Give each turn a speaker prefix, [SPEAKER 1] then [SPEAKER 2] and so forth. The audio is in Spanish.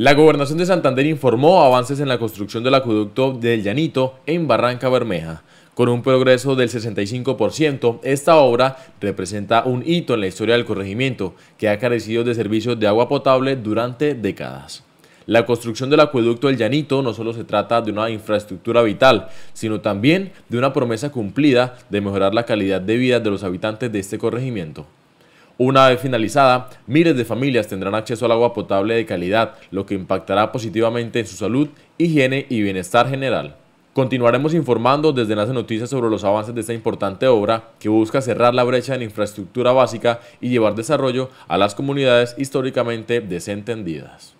[SPEAKER 1] La gobernación de Santander informó avances en la construcción del acueducto del Llanito en Barranca Bermeja. Con un progreso del 65%, esta obra representa un hito en la historia del corregimiento, que ha carecido de servicios de agua potable durante décadas. La construcción del acueducto del Llanito no solo se trata de una infraestructura vital, sino también de una promesa cumplida de mejorar la calidad de vida de los habitantes de este corregimiento. Una vez finalizada, miles de familias tendrán acceso al agua potable de calidad, lo que impactará positivamente en su salud, higiene y bienestar general. Continuaremos informando desde Nace Noticias sobre los avances de esta importante obra que busca cerrar la brecha en infraestructura básica y llevar desarrollo a las comunidades históricamente desentendidas.